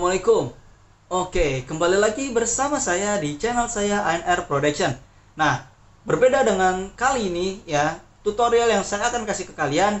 Assalamualaikum. Oke, kembali lagi bersama saya di channel saya ANR Production. Nah, berbeda dengan kali ini ya, tutorial yang saya akan kasih ke kalian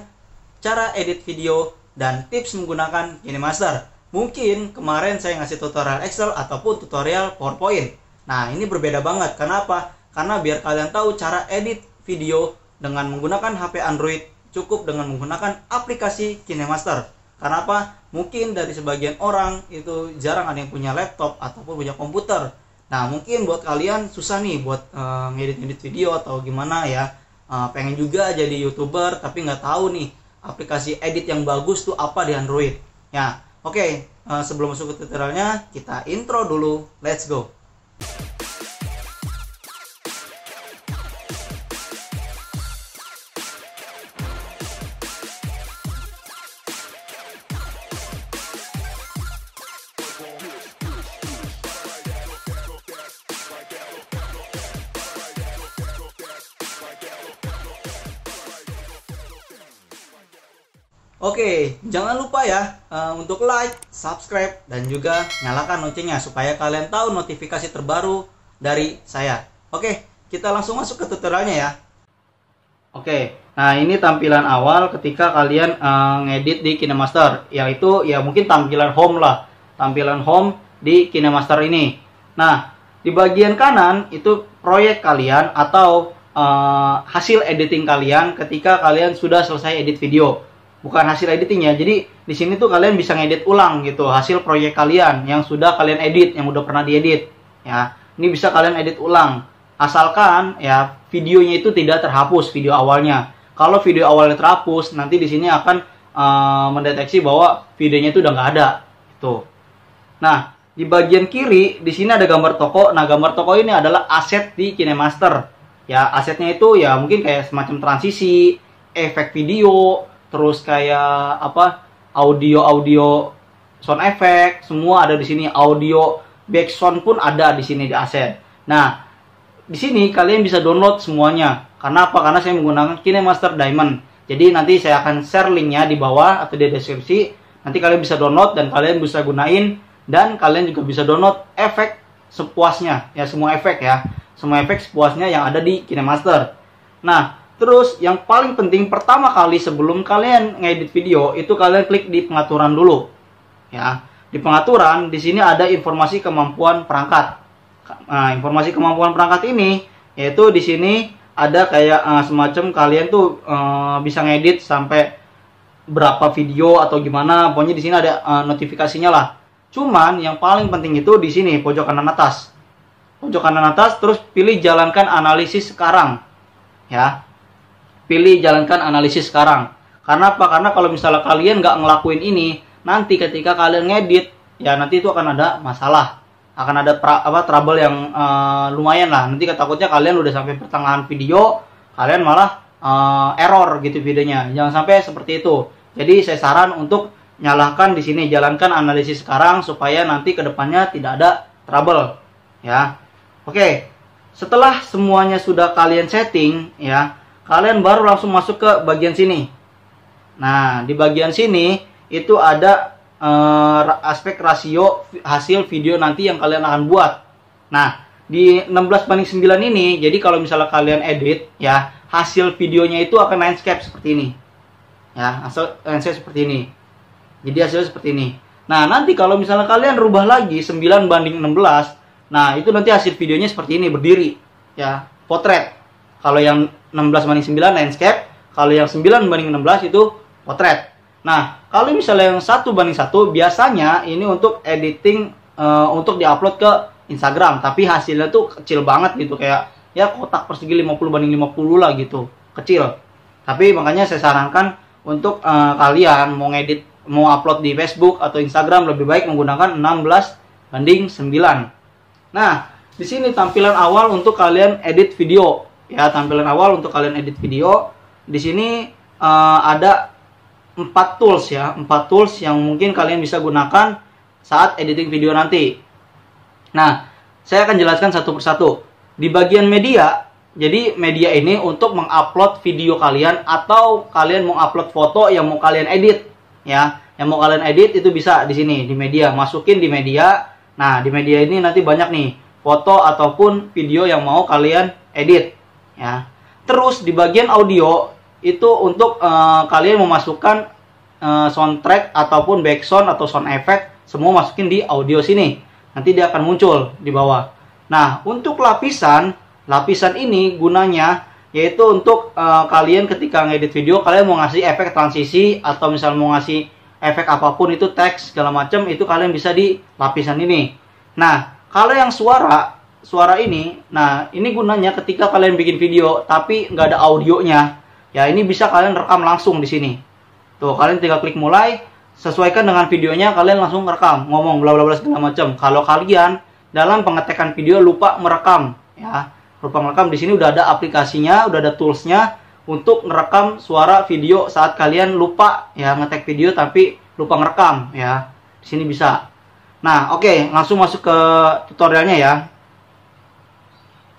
cara edit video dan tips menggunakan KineMaster. Mungkin kemarin saya ngasih tutorial Excel ataupun tutorial PowerPoint. Nah, ini berbeda banget. Kenapa? Karena biar kalian tahu cara edit video dengan menggunakan HP Android cukup dengan menggunakan aplikasi KineMaster. Karena apa? Mungkin dari sebagian orang itu jarang ada yang punya laptop ataupun punya komputer. Nah, mungkin buat kalian susah nih buat uh, ngedit-ngedit video atau gimana ya. Uh, pengen juga jadi YouTuber tapi nggak tahu nih aplikasi edit yang bagus tuh apa di Android. Ya, oke. Okay. Uh, eh, sebelum masuk ke tutorialnya, kita intro dulu. Let's go. Oke, jangan lupa ya uh, untuk like, subscribe, dan juga nyalakan loncengnya supaya kalian tahu notifikasi terbaru dari saya. Oke, kita langsung masuk ke tutorialnya ya. Oke, nah ini tampilan awal ketika kalian uh, ngedit di KineMaster, yaitu ya mungkin tampilan home lah, tampilan home di KineMaster ini. Nah, di bagian kanan itu proyek kalian atau uh, hasil editing kalian ketika kalian sudah selesai edit video bukan hasil editing ya. Jadi di sini tuh kalian bisa ngedit ulang gitu hasil proyek kalian yang sudah kalian edit, yang udah pernah diedit ya. Ini bisa kalian edit ulang asalkan ya videonya itu tidak terhapus video awalnya. Kalau video awalnya terhapus, nanti di sini akan uh, mendeteksi bahwa videonya itu udah nggak ada. Itu. Nah, di bagian kiri di sini ada gambar toko. Nah, gambar toko ini adalah aset di KineMaster. Ya, asetnya itu ya mungkin kayak semacam transisi, efek video, terus kayak apa audio audio sound effect semua ada di sini audio background pun ada di sini di aset nah di sini kalian bisa download semuanya karena apa karena saya menggunakan KineMaster Diamond jadi nanti saya akan share linknya di bawah atau di deskripsi nanti kalian bisa download dan kalian bisa gunain dan kalian juga bisa download efek sepuasnya ya semua efek ya semua efek sepuasnya yang ada di KineMaster nah Terus yang paling penting pertama kali sebelum kalian ngedit video itu kalian klik di pengaturan dulu. Ya, di pengaturan di sini ada informasi kemampuan perangkat. Nah, informasi kemampuan perangkat ini yaitu di sini ada kayak uh, semacam kalian tuh uh, bisa ngedit sampai berapa video atau gimana. Pokoknya di sini ada uh, notifikasinya lah. Cuman yang paling penting itu di sini pojok kanan atas. Pojok kanan atas terus pilih jalankan analisis sekarang. Ya, pilih jalankan analisis sekarang. Karena apa? Karena kalau misalnya kalian nggak ngelakuin ini, nanti ketika kalian ngedit, ya nanti itu akan ada masalah. Akan ada pra, apa trouble yang uh, lumayan lah. Nanti ketakutnya kalian udah sampai pertengahan video, kalian malah uh, error gitu videonya. Jangan sampai seperti itu. Jadi saya saran untuk nyalakan di sini, jalankan analisis sekarang supaya nanti kedepannya tidak ada trouble. Ya, oke. Setelah semuanya sudah kalian setting, ya kalian baru langsung masuk ke bagian sini. Nah, di bagian sini itu ada eh, aspek rasio hasil video nanti yang kalian akan buat. Nah, di 16 banding 9 ini, jadi kalau misalnya kalian edit, ya, hasil videonya itu akan landscape seperti ini. Ya, hasil landscape seperti ini. Jadi hasilnya seperti ini. Nah, nanti kalau misalnya kalian rubah lagi 9 banding 16, nah, itu nanti hasil videonya seperti ini, berdiri. Ya, potret. Kalau yang 16 banding 9 landscape. Kalau yang 9 banding 16 itu potret. Nah, kalau misalnya yang satu banding satu biasanya ini untuk editing e, untuk diupload ke Instagram, tapi hasilnya tuh kecil banget gitu kayak ya kotak persegi 50 banding 50 lah gitu, kecil. Tapi makanya saya sarankan untuk e, kalian mau ngedit mau upload di Facebook atau Instagram lebih baik menggunakan 16 banding 9. Nah, di sini tampilan awal untuk kalian edit video ya tampilan awal untuk kalian edit video di sini uh, ada empat tools ya empat tools yang mungkin kalian bisa gunakan saat editing video nanti nah saya akan jelaskan satu persatu di bagian media jadi media ini untuk mengupload video kalian atau kalian mengupload foto yang mau kalian edit ya yang mau kalian edit itu bisa di sini di media masukin di media nah di media ini nanti banyak nih foto ataupun video yang mau kalian edit ya. Terus di bagian audio itu untuk uh, kalian memasukkan uh, soundtrack ataupun background atau sound effect semua masukin di audio sini. Nanti dia akan muncul di bawah. Nah, untuk lapisan, lapisan ini gunanya yaitu untuk uh, kalian ketika ngedit video kalian mau ngasih efek transisi atau misal mau ngasih efek apapun itu teks segala macam itu kalian bisa di lapisan ini. Nah, kalau yang suara suara ini, nah ini gunanya ketika kalian bikin video tapi nggak ada audionya, ya ini bisa kalian rekam langsung di sini. Tuh kalian tinggal klik mulai, sesuaikan dengan videonya kalian langsung rekam, ngomong bla bla bla segala macam. Kalau kalian dalam pengetekan video lupa merekam, ya lupa merekam di sini udah ada aplikasinya, udah ada toolsnya untuk merekam suara video saat kalian lupa ya ngetek video tapi lupa merekam, ya. Di sini bisa. Nah, oke, okay, langsung masuk ke tutorialnya ya.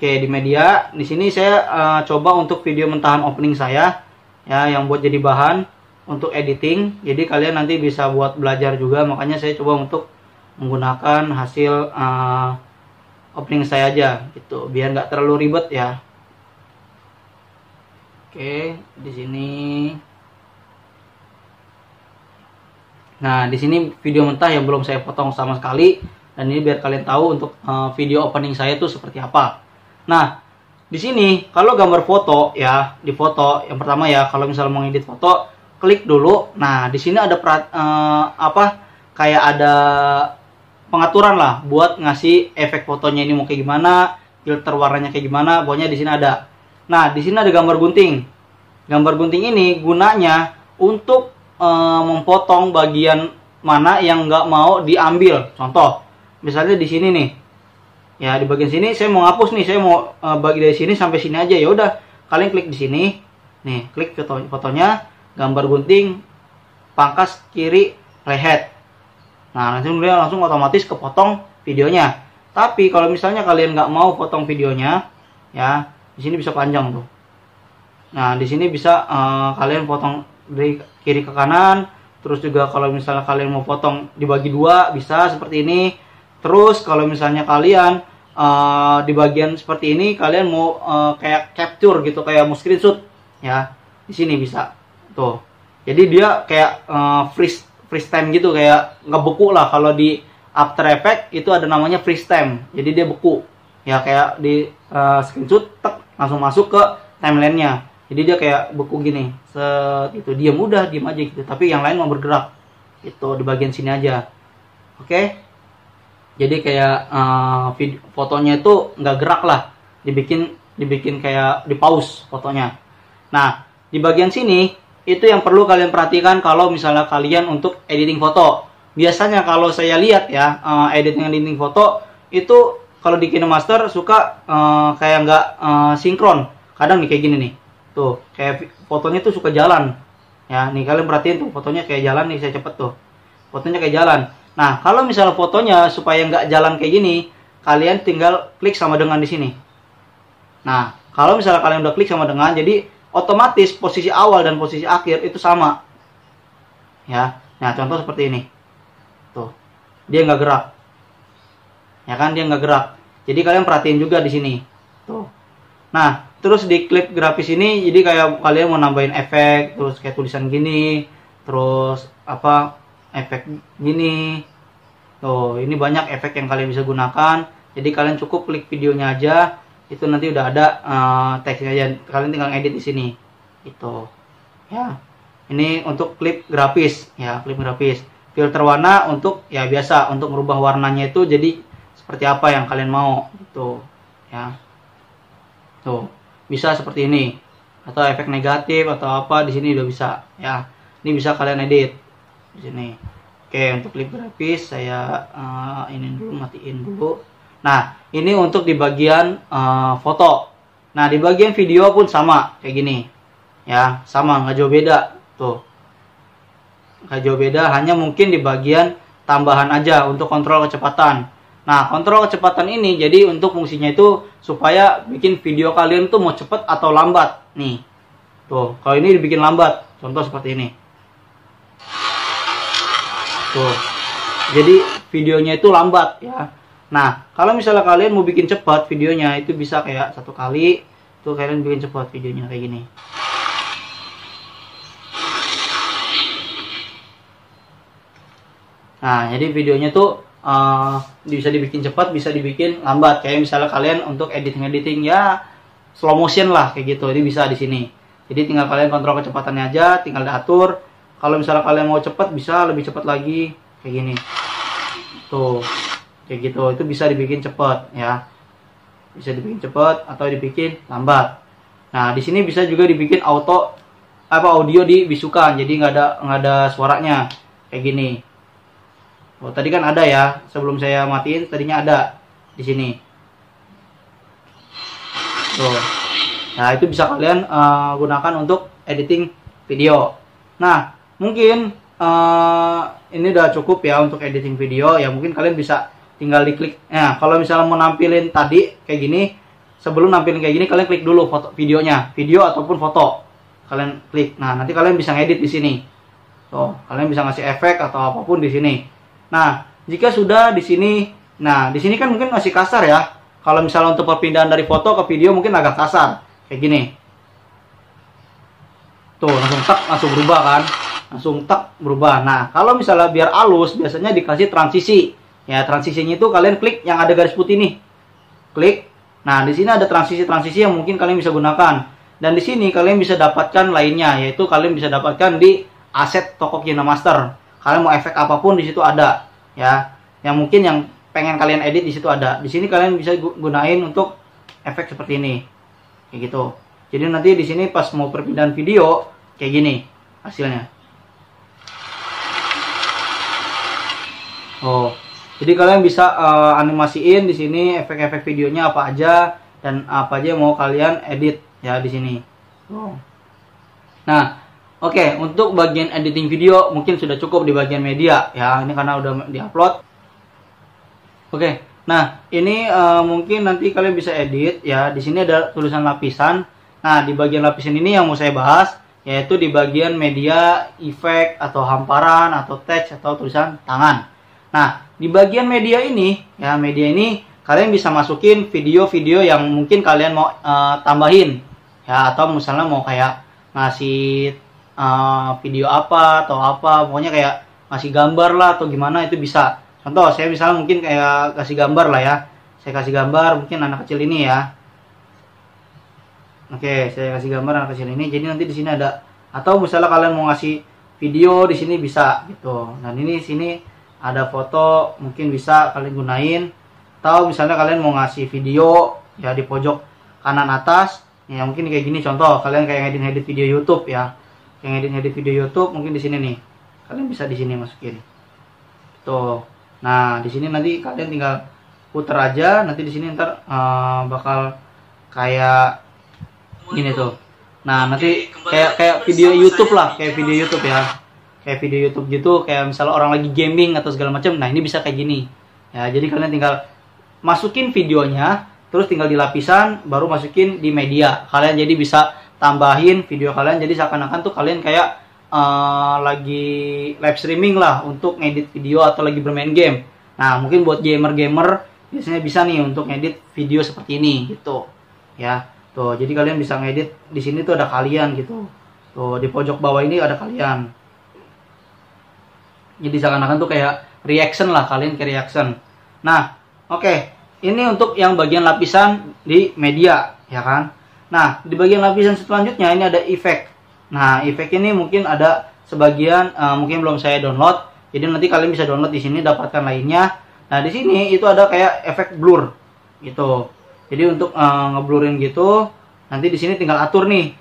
Oke di media di sini saya uh, coba untuk video mentahan opening saya ya yang buat jadi bahan untuk editing jadi kalian nanti bisa buat belajar juga makanya saya coba untuk menggunakan hasil uh, opening saya aja gitu biar nggak terlalu ribet ya Oke di sini nah di sini video mentah yang belum saya potong sama sekali dan ini biar kalian tahu untuk uh, video opening saya itu seperti apa Nah, di sini kalau gambar foto ya, di foto yang pertama ya kalau misalnya mau edit foto, klik dulu. Nah, di sini ada perat, eh, apa? Kayak ada pengaturan lah buat ngasih efek fotonya ini mau kayak gimana, filter warnanya kayak gimana, pokoknya di sini ada. Nah, di sini ada gambar gunting. Gambar gunting ini gunanya untuk e, eh, memotong bagian mana yang nggak mau diambil. Contoh, misalnya di sini nih, ya di bagian sini saya mau hapus nih saya mau uh, bagi dari sini sampai sini aja ya udah kalian klik di sini nih klik foto fotonya gambar gunting pangkas kiri leher nah langsung dia langsung otomatis kepotong videonya tapi kalau misalnya kalian nggak mau potong videonya ya di sini bisa panjang tuh nah di sini bisa uh, kalian potong dari kiri ke kanan terus juga kalau misalnya kalian mau potong dibagi dua bisa seperti ini terus kalau misalnya kalian uh, di bagian seperti ini kalian mau uh, kayak capture gitu kayak mau screenshot ya di sini bisa tuh jadi dia kayak uh, freeze freeze time gitu kayak ngebeku lah kalau di After Effect itu ada namanya freeze time jadi dia beku ya kayak di uh, screenshot tek langsung masuk ke timelinenya jadi dia kayak beku gini set itu dia mudah diam aja gitu tapi yang lain mau bergerak itu di bagian sini aja oke okay? jadi kayak uh, eh, video, fotonya itu nggak gerak lah dibikin dibikin kayak di pause fotonya nah di bagian sini itu yang perlu kalian perhatikan kalau misalnya kalian untuk editing foto biasanya kalau saya lihat ya uh, editing editing foto itu kalau di KineMaster suka uh, kayak nggak uh, sinkron kadang nih kayak gini nih tuh kayak fotonya tuh suka jalan ya nih kalian perhatiin tuh fotonya kayak jalan nih saya cepet tuh fotonya kayak jalan Nah, kalau misalnya fotonya supaya nggak jalan kayak gini, kalian tinggal klik sama dengan di sini. Nah, kalau misalnya kalian udah klik sama dengan, jadi otomatis posisi awal dan posisi akhir itu sama. Ya, nah contoh seperti ini. Tuh, dia nggak gerak. Ya kan, dia nggak gerak. Jadi kalian perhatiin juga di sini. Tuh. Nah, terus di klik grafis ini, jadi kayak kalian mau nambahin efek, terus kayak tulisan gini, terus apa efek gini tuh ini banyak efek yang kalian bisa gunakan jadi kalian cukup klik videonya aja itu nanti udah ada uh, teksnya aja kalian tinggal edit di sini itu ya ini untuk klip grafis ya klip grafis filter warna untuk ya biasa untuk merubah warnanya itu jadi seperti apa yang kalian mau itu, ya tuh bisa seperti ini atau efek negatif atau apa di sini udah bisa ya ini bisa kalian edit di sini oke untuk grafis saya uh, eh, ini dulu matiin dulu nah ini untuk di bagian uh, foto nah di bagian video pun sama kayak gini ya sama nggak jauh beda tuh nggak jauh beda hanya mungkin di bagian tambahan aja untuk kontrol kecepatan Nah, kontrol kecepatan ini jadi untuk fungsinya itu supaya bikin video kalian tuh mau cepet atau lambat. Nih. Tuh, kalau ini dibikin lambat, contoh seperti ini tuh jadi videonya itu lambat ya nah kalau misalnya kalian mau bikin cepat videonya itu bisa kayak satu kali tuh kalian bikin cepat videonya kayak gini nah jadi videonya tuh uh, bisa dibikin cepat bisa dibikin lambat kayak misalnya kalian untuk editing editing ya slow motion lah kayak gitu ini bisa di sini jadi tinggal kalian kontrol kecepatannya aja tinggal diatur kalau misalnya kalian mau cepat bisa lebih cepat lagi kayak gini tuh kayak gitu itu bisa dibikin cepat ya bisa dibikin cepat atau dibikin lambat nah di sini bisa juga dibikin auto apa audio di bisukan jadi nggak ada nggak ada suaranya kayak gini oh tadi kan ada ya sebelum saya matiin tadinya ada di sini tuh nah itu bisa kalian uh, gunakan untuk editing video nah mungkin uh, ini udah cukup ya untuk editing video ya mungkin kalian bisa tinggal diklik ya kalau misalnya mau nampilin tadi kayak gini sebelum nampilin kayak gini kalian klik dulu foto videonya video ataupun foto kalian klik nah nanti kalian bisa ngedit di sini tuh kalian bisa ngasih efek atau apapun di sini nah jika sudah di sini nah di sini kan mungkin masih kasar ya kalau misalnya untuk perpindahan dari foto ke video mungkin agak kasar kayak gini tuh langsung tak langsung berubah kan langsung tak berubah. Nah, kalau misalnya biar halus, biasanya dikasih transisi. Ya, transisinya itu kalian klik yang ada garis putih nih. Klik. Nah, di sini ada transisi-transisi yang mungkin kalian bisa gunakan. Dan di sini kalian bisa dapatkan lainnya, yaitu kalian bisa dapatkan di aset toko Kina Master. Kalian mau efek apapun di situ ada, ya. Yang mungkin yang pengen kalian edit di situ ada. Di sini kalian bisa gunain untuk efek seperti ini. Kayak gitu. Jadi nanti di sini pas mau perpindahan video kayak gini hasilnya. Oh. Jadi kalian bisa uh, animasiin di sini efek-efek videonya apa aja dan apa aja yang mau kalian edit ya di sini. Oh. Nah, oke okay, untuk bagian editing video mungkin sudah cukup di bagian media ya ini karena udah diupload. Oke, okay, nah ini uh, mungkin nanti kalian bisa edit ya di sini ada tulisan lapisan. Nah di bagian lapisan ini yang mau saya bahas yaitu di bagian media efek atau hamparan atau teks atau tulisan tangan. Nah, di bagian media ini, ya media ini kalian bisa masukin video-video yang mungkin kalian mau uh, tambahin ya atau misalnya mau kayak ngasih uh, video apa atau apa pokoknya kayak ngasih gambar lah atau gimana itu bisa contoh saya misalnya mungkin kayak kasih gambar lah ya saya kasih gambar mungkin anak kecil ini ya oke saya kasih gambar anak kecil ini jadi nanti di sini ada atau misalnya kalian mau ngasih video di sini bisa gitu dan ini sini ada foto mungkin bisa kalian gunain atau misalnya kalian mau ngasih video ya di pojok kanan atas ya mungkin kayak gini contoh kalian kayak ngedit ngedit video YouTube ya yang ngedit ngedit video YouTube mungkin di sini nih kalian bisa di sini masukin tuh nah di sini nanti kalian tinggal puter aja nanti di sini ntar uh, bakal kayak gini tuh nah nanti kayak kayak video YouTube lah kayak video YouTube ya kayak video YouTube gitu kayak misalnya orang lagi gaming atau segala macam nah ini bisa kayak gini ya jadi kalian tinggal masukin videonya terus tinggal di lapisan baru masukin di media kalian jadi bisa tambahin video kalian jadi seakan-akan tuh kalian kayak uh, lagi live streaming lah untuk ngedit video atau lagi bermain game nah mungkin buat gamer-gamer biasanya bisa nih untuk ngedit video seperti ini gitu ya tuh jadi kalian bisa ngedit di sini tuh ada kalian gitu tuh di pojok bawah ini ada kalian jadi seakan-akan tuh kayak reaction lah kalian ke reaction nah oke okay. ini untuk yang bagian lapisan di media ya kan nah di bagian lapisan selanjutnya ini ada efek nah efek ini mungkin ada sebagian uh, mungkin belum saya download jadi nanti kalian bisa download di sini dapatkan lainnya nah di sini itu ada kayak efek blur gitu jadi untuk uh, eh, ngeblurin gitu nanti di sini tinggal atur nih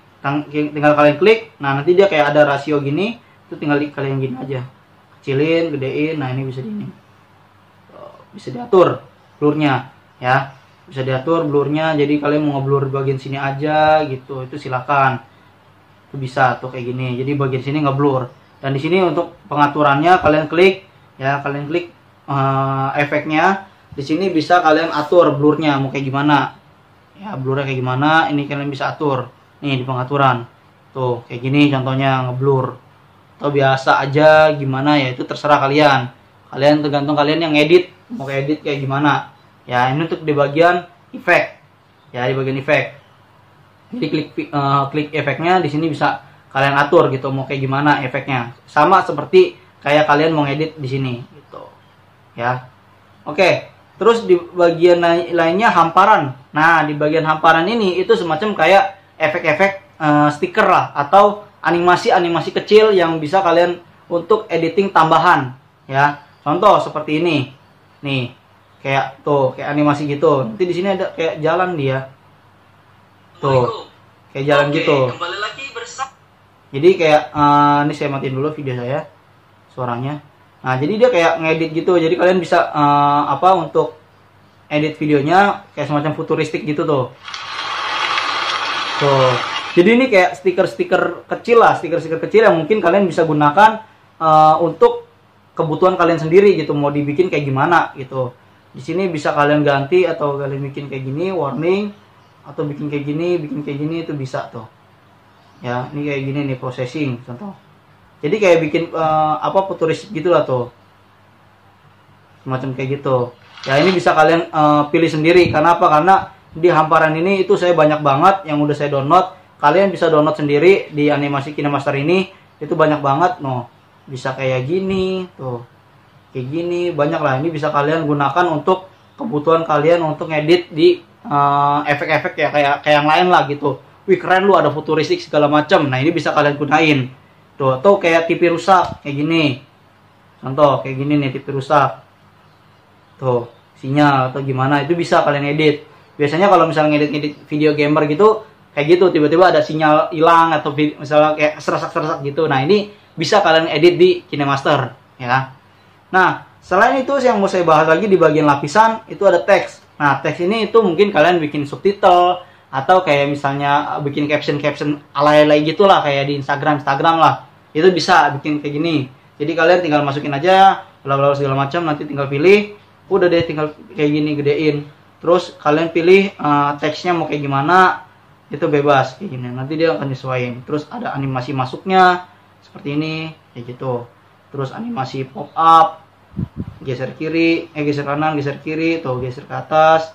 tinggal kalian klik nah nanti dia kayak ada rasio gini itu tinggal kalian gini aja kecilin gedein nah ini bisa di ini oh, bisa diatur blurnya ya bisa diatur blurnya jadi kalian mau ngeblur bagian sini aja gitu itu silakan itu bisa tuh kayak gini jadi bagian sini ngeblur dan di sini untuk pengaturannya kalian klik ya kalian klik uh, efeknya di sini bisa kalian atur blurnya mau kayak gimana ya blurnya kayak gimana ini kalian bisa atur nih di pengaturan tuh kayak gini contohnya ngeblur atau biasa aja gimana ya itu terserah kalian kalian tergantung kalian yang edit mau edit kayak gimana ya ini untuk di bagian efek ya di bagian efek jadi klik uh, klik efeknya di sini bisa kalian atur gitu mau kayak gimana efeknya sama seperti kayak kalian mau edit di sini gitu ya oke terus di bagian lainnya hamparan nah di bagian hamparan ini itu semacam kayak efek-efek uh, stiker lah atau animasi-animasi kecil yang bisa kalian untuk editing tambahan ya. Contoh seperti ini. Nih, kayak tuh, kayak animasi gitu. Nanti di sini ada kayak jalan dia. Tuh. Kayak jalan Oke, gitu. lagi Jadi kayak uh, ini saya matiin dulu video saya suaranya. Nah, jadi dia kayak ngedit gitu. Jadi kalian bisa uh, apa untuk edit videonya kayak semacam futuristik gitu tuh. Tuh. Jadi ini kayak stiker-stiker kecil lah, stiker-stiker kecil yang mungkin kalian bisa gunakan uh, untuk kebutuhan kalian sendiri gitu. Mau dibikin kayak gimana gitu. Di sini bisa kalian ganti atau kalian bikin kayak gini, warning atau bikin kayak gini, bikin kayak gini itu bisa tuh. Ya, ini kayak gini nih processing contoh. Jadi kayak bikin uh, apa futuris gitu lah tuh. Semacam kayak gitu. Ya ini bisa kalian uh, pilih sendiri. Karena apa? Karena di hamparan ini itu saya banyak banget yang udah saya download kalian bisa download sendiri di animasi kinemaster ini itu banyak banget no bisa kayak gini tuh kayak gini banyak lah ini bisa kalian gunakan untuk kebutuhan kalian untuk edit di efek eh, efek-efek ya kayak kayak yang lain lah gitu wih keren lu ada futuristik segala macam nah ini bisa kalian gunain tuh atau kayak TV rusak kayak gini contoh kayak gini nih TV rusak tuh sinyal atau gimana itu bisa kalian edit biasanya kalau misalnya edit ngedit video gamer gitu kayak gitu tiba-tiba ada sinyal hilang atau misalnya kayak serasak-serasak gitu nah ini bisa kalian edit di KineMaster ya kan? nah selain itu yang mau saya bahas lagi di bagian lapisan itu ada teks nah teks ini itu mungkin kalian bikin subtitle atau kayak misalnya eh, bikin caption caption alay gitu gitulah kayak di Instagram Instagram lah itu bisa bikin kayak gini jadi kalian tinggal masukin aja bla bla segala macam nanti tinggal pilih udah deh tinggal kayak gini gedein terus kalian pilih uh, teksnya mau kayak gimana itu bebas kayak gini nanti dia akan disesuaikan terus ada animasi masuknya seperti ini kayak gitu terus animasi pop up geser kiri eh geser kanan geser kiri atau geser ke atas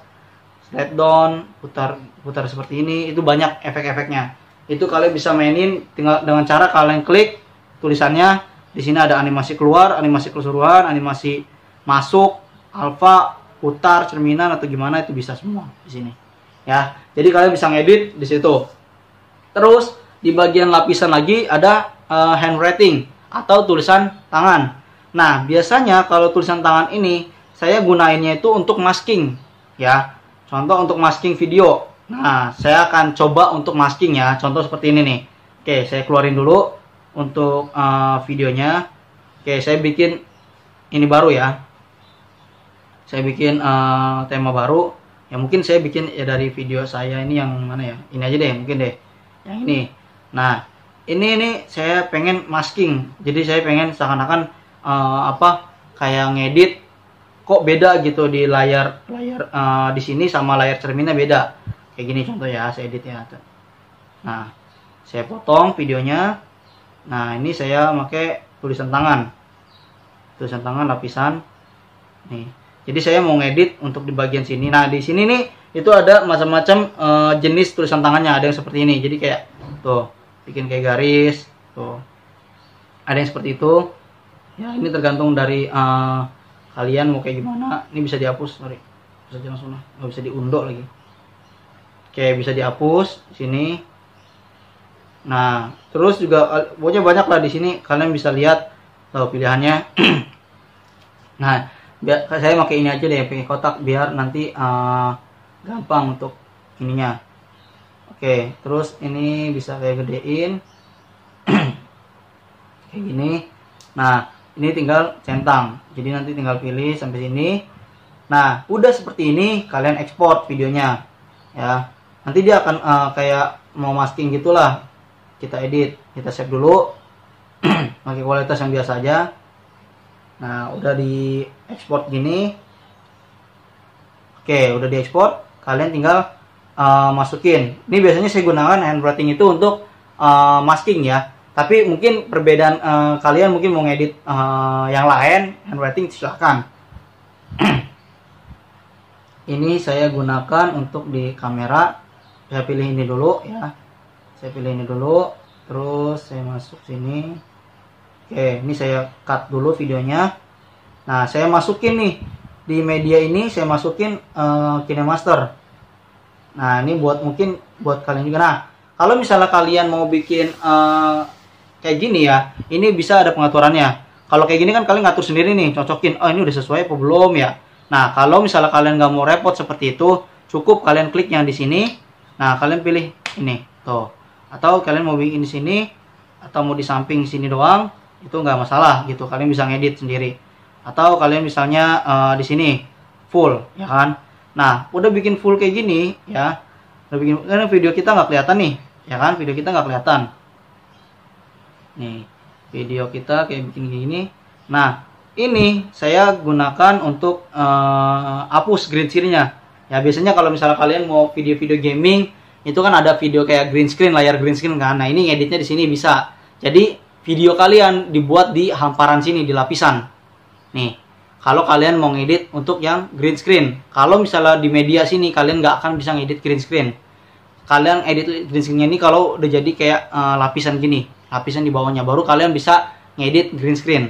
slide down putar putar seperti ini itu banyak efek-efeknya itu kalian bisa mainin tinggal dengan cara kalian klik tulisannya di sini ada animasi keluar animasi keseluruhan animasi masuk alfa putar cerminan atau gimana itu bisa semua di sini ya jadi kalian bisa ngedit di situ terus di bagian lapisan lagi ada uh, handwriting atau tulisan tangan nah biasanya kalau tulisan tangan ini saya gunainnya itu untuk masking ya contoh untuk masking video nah saya akan coba untuk masking ya contoh seperti ini nih oke saya keluarin dulu untuk uh, videonya oke saya bikin ini baru ya saya bikin uh, tema baru ya mungkin saya bikin ya dari video saya ini yang mana ya ini aja deh mungkin deh yang ini nah ini ini saya pengen masking jadi saya pengen seakan-akan uh, apa kayak ngedit kok beda gitu di layar layar uh, di sini sama layar cerminnya beda kayak gini contoh ya saya edit ya nah saya potong videonya nah ini saya pakai tulisan tangan tulisan tangan lapisan nih jadi saya mau ngedit untuk di bagian sini. Nah, di sini nih itu ada macam-macam e, jenis tulisan tangannya. Ada yang seperti ini. Jadi kayak tuh, bikin kayak garis, tuh. Ada yang seperti itu. Ya, ini tergantung dari e, kalian mau kayak gimana. Ini bisa dihapus, sorry. Bisa langsung lah. Nggak bisa diunduh lagi. Oke, bisa dihapus sini. Nah, terus juga eh, pokoknya banyak lah di sini kalian bisa lihat tahu pilihannya. nah, biar saya pakai ini aja deh pakai kotak biar nanti uh, gampang untuk ininya oke terus ini bisa kayak gedein kayak gini nah ini tinggal centang jadi nanti tinggal pilih sampai sini nah udah seperti ini kalian ekspor videonya ya nanti dia akan uh, kayak mau masking gitulah kita edit kita save dulu pakai kualitas yang biasa aja nah udah di ekspor gini oke udah di ekspor kalian tinggal uh, masukin ini biasanya saya gunakan handwriting itu untuk uh, masking ya tapi mungkin perbedaan uh, kalian mungkin mau ngedit uh, yang lain handwriting writing silahkan ini saya gunakan untuk di kamera saya pilih ini dulu ya saya pilih ini dulu terus saya masuk sini Oke, ini saya cut dulu videonya. Nah, saya masukin nih di media ini saya masukin uh, KineMaster. Nah, ini buat mungkin buat kalian juga. Nah, kalau misalnya kalian mau bikin uh, kayak gini ya, ini bisa ada pengaturannya. Kalau kayak gini kan kalian ngatur sendiri nih, cocokin, oh ini udah sesuai apa belum ya. Nah, kalau misalnya kalian nggak mau repot seperti itu, cukup kalian klik yang di sini. Nah, kalian pilih ini, tuh. Atau kalian mau bikin di sini, atau mau di samping sini doang, itu nggak masalah gitu kalian bisa ngedit sendiri atau kalian misalnya uh, di sini full ya kan nah udah bikin full kayak gini ya udah bikin karena video kita nggak kelihatan nih ya kan video kita nggak kelihatan nih video kita kayak bikin gini nah ini saya gunakan untuk uh, hapus green screen-nya ya biasanya kalau misalnya kalian mau video-video gaming itu kan ada video kayak green screen layar green screen kan nah ini ngeditnya di sini bisa jadi video kalian dibuat di hamparan sini di lapisan nih kalau kalian mau ngedit untuk yang green screen kalau misalnya di media sini kalian nggak akan bisa ngedit green screen kalian edit green screennya ini kalau udah jadi kayak e, lapisan gini lapisan di bawahnya baru kalian bisa ngedit green screen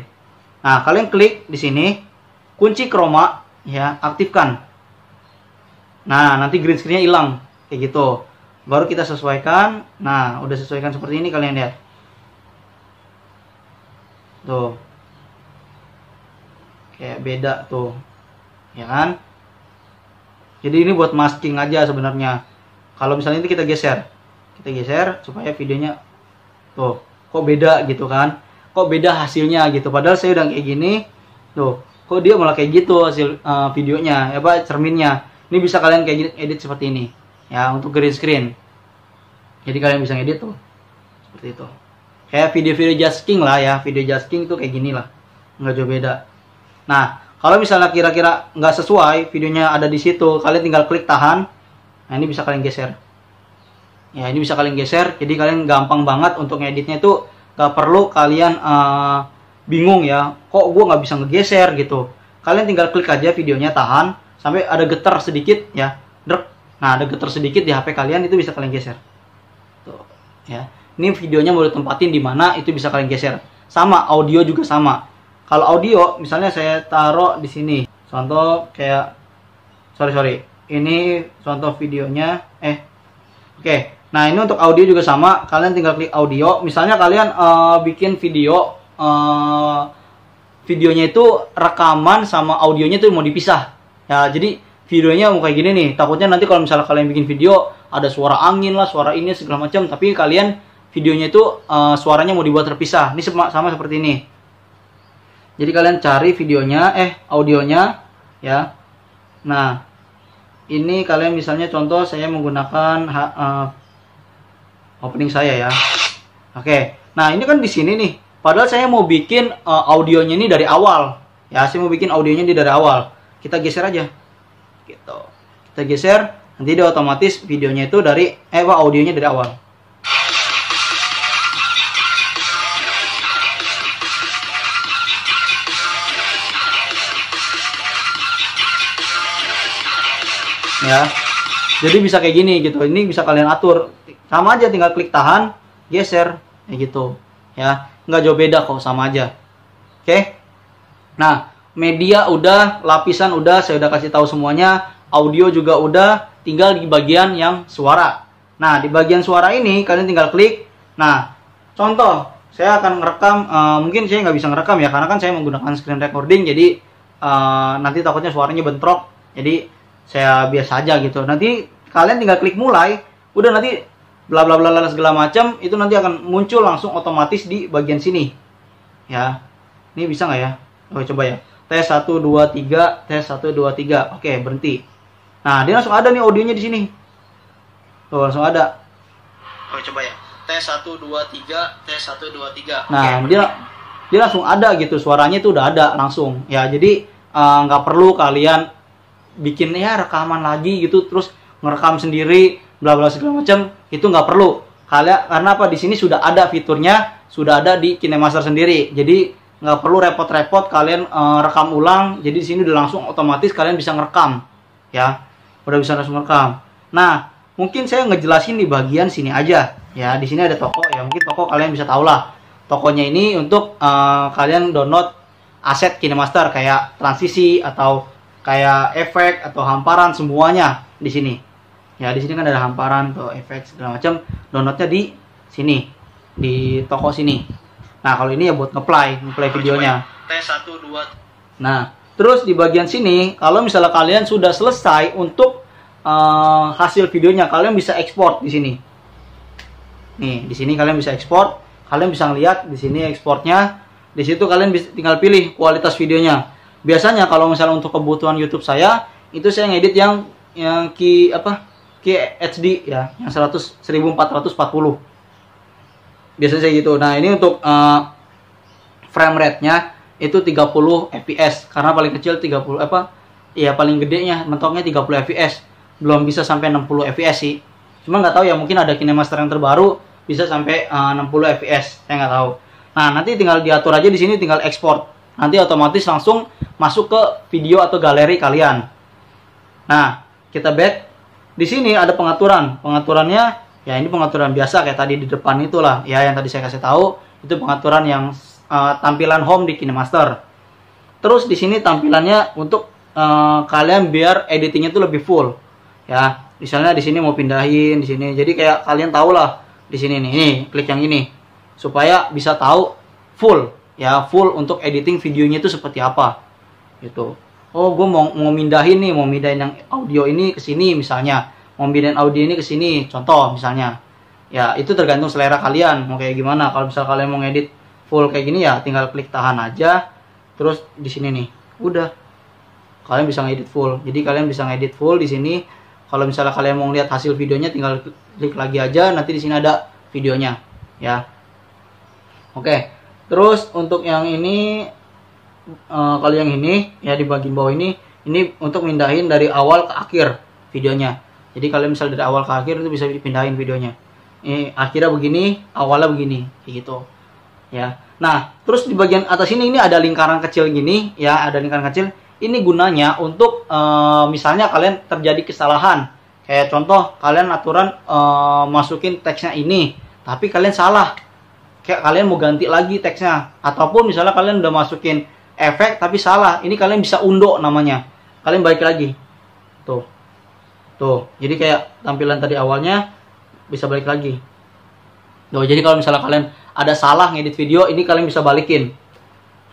nah kalian klik di sini kunci chroma ya aktifkan nah nanti green screennya hilang kayak gitu baru kita sesuaikan nah udah sesuaikan seperti ini kalian lihat tuh kayak beda tuh ya kan jadi ini buat masking aja sebenarnya kalau misalnya ini kita geser kita geser supaya videonya tuh kok beda gitu kan kok beda hasilnya gitu padahal saya udah kayak gini tuh kok dia malah kayak gitu hasil uh, videonya apa cerminnya ini bisa kalian kayak gini, edit seperti ini ya untuk green screen jadi kalian bisa edit tuh seperti itu kayak video-video Just King lah ya video Just King tuh kayak gini lah nggak jauh beda nah kalau misalnya kira-kira nggak sesuai videonya ada di situ kalian tinggal klik tahan nah ini bisa kalian geser ya ini bisa kalian geser jadi kalian gampang banget untuk ngeditnya itu nggak perlu kalian uh, bingung ya kok gue nggak bisa ngegeser gitu kalian tinggal klik aja videonya tahan sampai ada getar sedikit ya nah ada getar sedikit di HP kalian itu bisa kalian geser tuh ya ini videonya mau ditempatin di mana itu bisa kalian geser sama audio juga sama kalau audio misalnya saya taruh di sini contoh kayak sorry sorry ini contoh videonya eh oke okay. nah ini untuk audio juga sama kalian tinggal klik audio misalnya kalian uh, bikin video uh, videonya itu rekaman sama audionya itu mau dipisah ya jadi videonya mau kayak gini nih takutnya nanti kalau misalnya kalian bikin video ada suara angin lah suara ini segala macam tapi kalian videonya itu uh, suaranya mau dibuat terpisah. Ini sama, sama seperti ini. Jadi kalian cari videonya, eh audionya, ya. Nah, ini kalian misalnya contoh saya menggunakan uh, opening saya ya. Oke, nah ini kan di sini nih. Padahal saya mau bikin uh, audionya ini dari awal, ya. Saya mau bikin audionya di dari awal. Kita geser aja, gitu. Kita geser, nanti dia otomatis videonya itu dari, eh, audionya dari awal. ya jadi bisa kayak gini gitu ini bisa kalian atur sama aja tinggal klik tahan geser ya gitu ya nggak jauh beda kok sama aja oke nah media udah lapisan udah saya udah kasih tahu semuanya audio juga udah tinggal di bagian yang suara nah di bagian suara ini kalian tinggal klik nah contoh saya akan merekam uh, eh, mungkin saya nggak bisa ngerekam ya karena kan saya menggunakan screen recording jadi uh, nanti takutnya suaranya bentrok jadi saya biasa aja gitu nanti kalian tinggal klik mulai udah nanti bla bla bla bla segala macam itu nanti akan muncul langsung otomatis di bagian sini ya ini bisa nggak ya oh, coba ya tes 1 2 3 tes 1 2 3 oke berhenti nah dia langsung ada nih audionya di sini tuh oh, langsung ada oh coba ya tes 1 2 3 tes 1 2 3 nah oke, dia dia langsung ada gitu suaranya itu udah ada langsung ya jadi eh, nggak uh, perlu kalian bikin ya rekaman lagi gitu terus ngerekam sendiri bla bla segala macam itu nggak perlu kalian karena apa di sini sudah ada fiturnya sudah ada di KineMaster sendiri jadi nggak perlu repot-repot kalian e, rekam ulang jadi di sini udah langsung otomatis kalian bisa ngerekam ya udah bisa langsung rekam nah mungkin saya ngejelasin di bagian sini aja ya di sini ada toko ya mungkin toko kalian bisa tahu lah tokonya ini untuk e, kalian download aset KineMaster kayak transisi atau kayak efek atau hamparan semuanya di sini. Ya, di sini kan ada hamparan atau efek segala macam. Downloadnya di sini, di toko sini. Nah, kalau ini ya buat ngeplay, ngeplay videonya. T12. Nah, terus di bagian sini kalau misalnya kalian sudah selesai untuk uh, hasil videonya, kalian bisa ekspor di sini. Nih, di sini kalian bisa ekspor, kalian bisa lihat di sini ekspornya. Di situ kalian bisa tinggal pilih kualitas videonya biasanya kalau misalnya untuk kebutuhan YouTube saya itu saya ngedit yang yang ki apa ki HD ya yang 100 1440 biasanya saya gitu nah ini untuk uh, frame rate nya itu 30 fps karena paling kecil 30 apa ya paling gedenya mentoknya 30 fps belum bisa sampai 60 fps sih cuma nggak tahu ya mungkin ada kinemaster yang terbaru bisa sampai uh, 60 fps saya nggak tahu nah nanti tinggal diatur aja di sini tinggal export nanti otomatis langsung masuk ke video atau galeri kalian. Nah, kita back. Di sini ada pengaturan. Pengaturannya, ya ini pengaturan biasa kayak tadi di depan itulah. Ya, yang tadi saya kasih tahu, itu pengaturan yang uh, tampilan home di KineMaster. Terus di sini tampilannya untuk uh, kalian biar editingnya itu lebih full. Ya, misalnya di sini mau pindahin di sini. Jadi kayak kalian tahulah di sini nih, ini klik yang ini supaya bisa tahu full ya full untuk editing videonya itu seperti apa gitu oh gue mau mau mindahin nih mau mindahin yang audio ini ke sini misalnya mau mindahin audio ini ke sini contoh misalnya ya itu tergantung selera kalian mau kayak gimana kalau misal kalian mau ngedit full kayak gini ya tinggal klik tahan aja terus di sini nih udah kalian bisa ngedit full jadi kalian bisa ngedit full di sini kalau misalnya kalian mau lihat hasil videonya tinggal klik lagi aja nanti di sini ada videonya ya oke okay. Terus untuk yang ini uh, kalau yang ini ya di bagian bawah ini ini untuk mindahin dari awal ke akhir videonya. Jadi kalian misal dari awal ke akhir itu bisa dipindahin videonya. Ini akhirnya begini, awalnya begini, kayak gitu. Ya. Nah, terus di bagian atas ini ini ada lingkaran kecil gini, ya, ada lingkaran kecil. Ini gunanya untuk e, misalnya kalian terjadi kesalahan. Kayak contoh kalian aturan e, masukin teksnya ini, tapi kalian salah kayak kalian mau ganti lagi teksnya ataupun misalnya kalian udah masukin efek tapi salah ini kalian bisa undo namanya kalian balik lagi tuh tuh jadi kayak tampilan tadi awalnya bisa balik lagi tuh jadi kalau misalnya kalian ada salah ngedit video ini kalian bisa balikin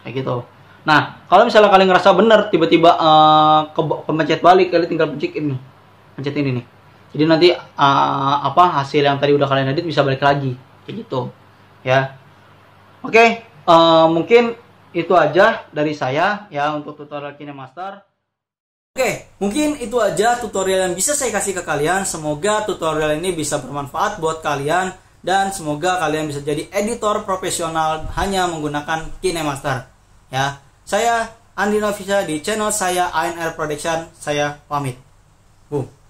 kayak gitu nah kalau misalnya kalian ngerasa bener tiba-tiba uh, ke, ke balik kalian tinggal pencet ini pencet ini nih jadi nanti uh, apa hasil yang tadi udah kalian edit bisa balik lagi kayak gitu ya oke okay, uh, eh, mungkin itu aja dari saya ya untuk tutorial KineMaster oke okay, mungkin itu aja tutorial yang bisa saya kasih ke kalian semoga tutorial ini bisa bermanfaat buat kalian dan semoga kalian bisa jadi editor profesional hanya menggunakan KineMaster ya saya Andi Novisa di channel saya ANR Production saya pamit boom